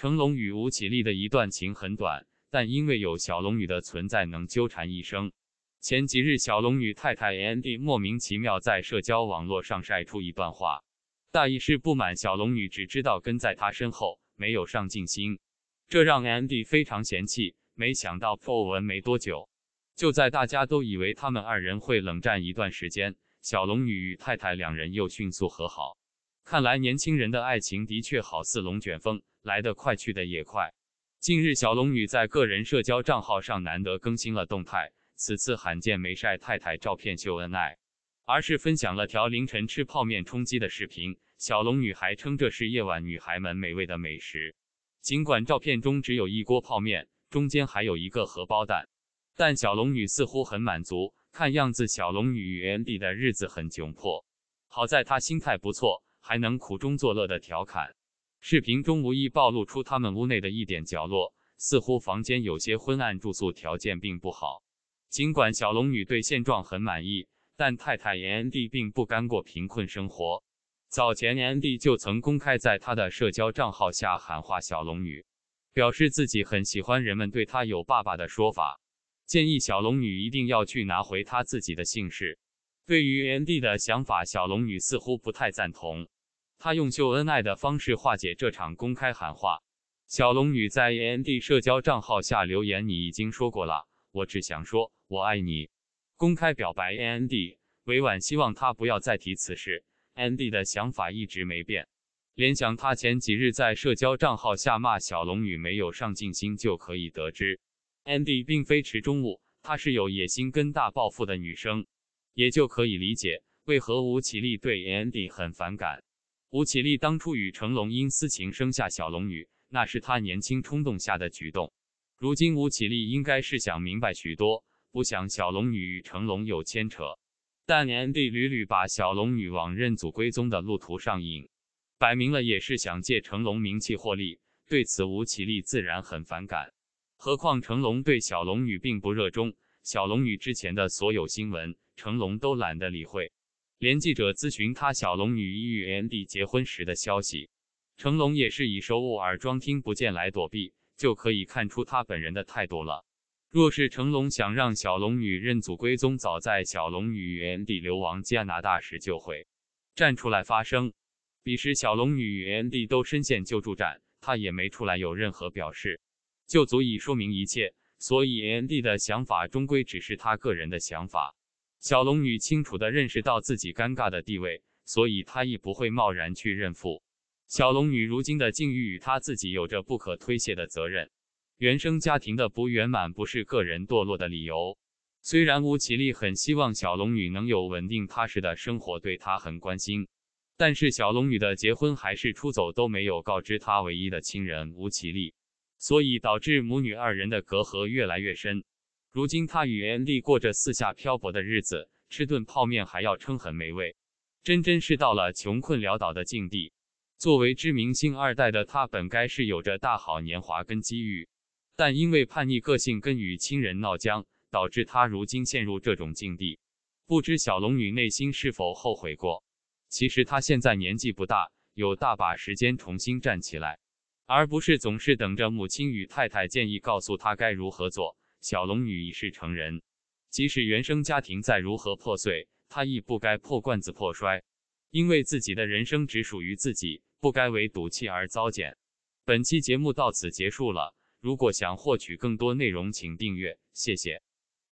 成龙与吴绮莉的一段情很短，但因为有小龙女的存在，能纠缠一生。前几日，小龙女太太 Andy 莫名其妙在社交网络上晒出一段话，大意是不满小龙女只知道跟在他身后，没有上进心，这让 Andy 非常嫌弃。没想到破文没多久，就在大家都以为他们二人会冷战一段时间，小龙女与太太两人又迅速和好。看来年轻人的爱情的确好似龙卷风。来得快，去的也快。近日，小龙女在个人社交账号上难得更新了动态，此次罕见没晒太太照片秀恩爱，而是分享了条凌晨吃泡面充饥的视频。小龙女还称这是夜晚女孩们美味的美食。尽管照片中只有一锅泡面，中间还有一个荷包蛋，但小龙女似乎很满足。看样子，小龙女 Andy 的日子很窘迫，好在她心态不错，还能苦中作乐的调侃。视频中无意暴露出他们屋内的一点角落，似乎房间有些昏暗，住宿条件并不好。尽管小龙女对现状很满意，但太太 a Andy 并不甘过贫困生活。早前 a Andy 就曾公开在他的社交账号下喊话小龙女，表示自己很喜欢人们对他有“爸爸”的说法，建议小龙女一定要去拿回他自己的姓氏。对于 a Andy 的想法，小龙女似乎不太赞同。他用秀恩爱的方式化解这场公开喊话。小龙女在 Andy 社交账号下留言：“你已经说过了，我只想说我爱你。”公开表白 Andy，委婉希望他不要再提此事。Andy 的想法一直没变，联想他前几日在社交账号下骂小龙女没有上进心，就可以得知 Andy 并非池中物，她是有野心跟大抱负的女生，也就可以理解为何吴绮莉对 Andy 很反感。吴绮莉当初与成龙因私情生下小龙女，那是她年轻冲动下的举动。如今吴绮莉应该是想明白许多，不想小龙女与成龙有牵扯，但年底屡屡把小龙女往认祖归宗的路途上引，摆明了也是想借成龙名气获利。对此，吴绮莉自然很反感。何况成龙对小龙女并不热衷，小龙女之前的所有新闻，成龙都懒得理会。连记者咨询他小龙女与 Andy 结婚时的消息，成龙也是以收物耳装听不见来躲避，就可以看出他本人的态度了。若是成龙想让小龙女认祖归宗，早在小龙女与 Andy 流亡加拿大时就会站出来发声，彼时小龙女与 Andy 都深陷救助站，他也没出来有任何表示，就足以说明一切。所以 Andy 的想法终归只是他个人的想法。小龙女清楚的认识到自己尴尬的地位，所以她亦不会贸然去认父。小龙女如今的境遇与她自己有着不可推卸的责任。原生家庭的不圆满不是个人堕落的理由。虽然吴绮莉很希望小龙女能有稳定踏实的生活，对她很关心，但是小龙女的结婚还是出走都没有告知她唯一的亲人吴绮莉，所以导致母女二人的隔阂越来越深。如今他与安利过着四下漂泊的日子，吃顿泡面还要称很美味，真真是到了穷困潦倒的境地。作为知名星二代的他，本该是有着大好年华跟机遇，但因为叛逆个性跟与亲人闹僵，导致他如今陷入这种境地。不知小龙女内心是否后悔过？其实他现在年纪不大，有大把时间重新站起来，而不是总是等着母亲与太太建议告诉他该如何做。小龙女已是成人，即使原生家庭再如何破碎，她亦不该破罐子破摔，因为自己的人生只属于自己，不该为赌气而糟践。本期节目到此结束了，如果想获取更多内容，请订阅，谢谢。